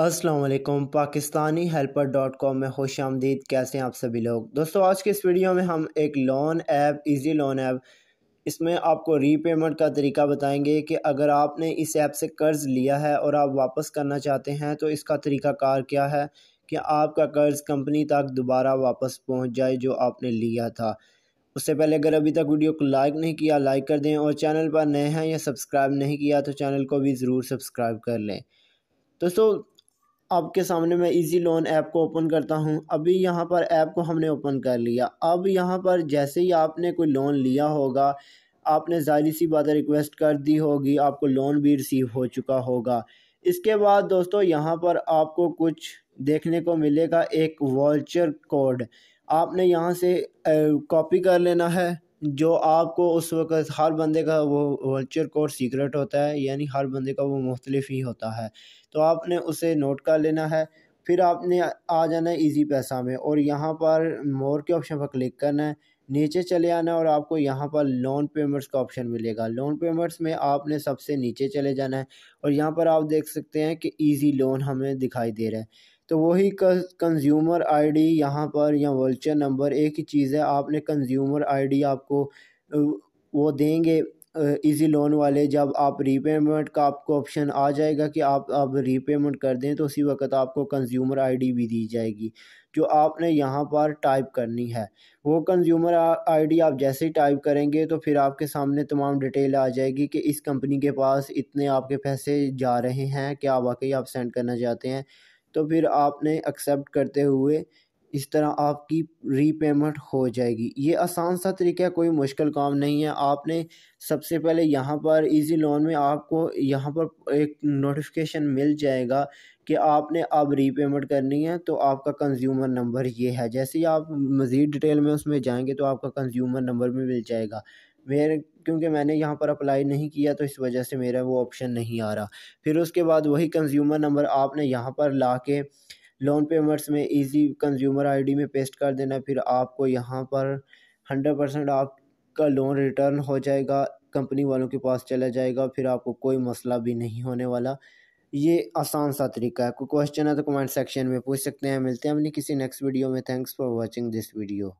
Aslam Pakistani helper dot com में खुश आमदीद कैसे हैं आप सभी लोग दोस्तों आज के इस वीडियो में हम एक loan app easy loan app इसमें आपको रीपेमेंट का तरीका बताएंगे कि अगर आपने इस ऐप से कर्ज़ लिया है और आप वापस करना चाहते हैं तो इसका तरीका कार क्या है कि आपका कर्ज़ कंपनी तक दोबारा वापस पहुँच जाए जो आपने लिया था उससे पहले अगर अभी तक वीडियो को लाइक नहीं किया लाइक कर दें और चैनल पर नए हैं या सब्सक्राइब नहीं किया तो चैनल को भी ज़रूर सब्सक्राइब कर लें दोस्तों आपके सामने मैं इजी लोन ऐप को ओपन करता हूं अभी यहां पर ऐप को हमने ओपन कर लिया अब यहां पर जैसे ही आपने कोई लोन लिया होगा आपने जाहिर सी बात रिक्वेस्ट कर दी होगी आपको लोन भी रिसीव हो चुका होगा इसके बाद दोस्तों यहाँ पर आपको कुछ देखने को मिलेगा एक वॉल्चर कोड आपने यहाँ से कॉपी कर लेना है जो आपको उस वक़्त हर बंदे का वो वर्चुअल कोड सीक्रेट होता है यानी हर बंदे का वो मुख्तलिफ ही होता है तो आपने उसे नोट कर लेना है फिर आपने आ जाना है ईजी पैसा में और यहाँ पर मोर के ऑप्शन पर क्लिक करना है नीचे चले आना और आपको यहाँ पर लोन पेमेंट्स का ऑप्शन मिलेगा लोन पेमेंट्स में आपने सबसे नीचे चले जाना है और यहाँ पर आप देख सकते हैं कि इजी लोन हमें दिखाई दे रहा है तो वही कंज्यूमर आईडी यहाँ पर या वल्चर नंबर एक ही चीज़ है आपने कंज्यूमर आईडी आपको वो देंगे इजी लोन वाले जब आप रीपेमेंट का आपको ऑप्शन आ जाएगा कि आप अब रीपेमेंट कर दें तो उसी वक्त आपको कंज्यूमर आईडी भी दी जाएगी जो आपने यहाँ पर टाइप करनी है वो कंज्यूमर आईडी आप जैसे ही टाइप करेंगे तो फिर आपके सामने तमाम डिटेल आ जाएगी कि इस कंपनी के पास इतने आपके पैसे जा रहे हैं क्या वाकई आप सेंड करना चाहते हैं तो फिर आपने एक्सेप्ट करते हुए इस तरह आपकी रीपेमेंट हो जाएगी ये आसान सा तरीका है कोई मुश्किल काम नहीं है आपने सबसे पहले यहाँ पर इजी लोन में आपको यहाँ पर एक नोटिफिकेशन मिल जाएगा कि आपने अब रीपेमेंट करनी है तो आपका कंज्यूमर नंबर ये है जैसे ही आप मज़ीद डिटेल में उसमें जाएंगे तो आपका कंज्यूमर नंबर भी मिल जाएगा मेरे क्योंकि मैंने यहाँ पर अप्लाई नहीं किया तो इस वजह से मेरा वो ऑप्शन नहीं आ रहा फिर उसके बाद वही कंज्यूमर नंबर आपने यहाँ पर ला के लोन पेमेंट्स में इजी कंज्यूमर आईडी में पेस्ट कर देना फिर आपको यहाँ पर हंड्रेड परसेंट आपका लोन रिटर्न हो जाएगा कंपनी वालों के पास चला जाएगा फिर आपको कोई मसला भी नहीं होने वाला ये आसान सा तरीका है कोई क्वेश्चन है तो कमेंट सेक्शन में पूछ सकते हैं मिलते हैं अपनी किसी नेक्स्ट वीडियो में thanks for watching this video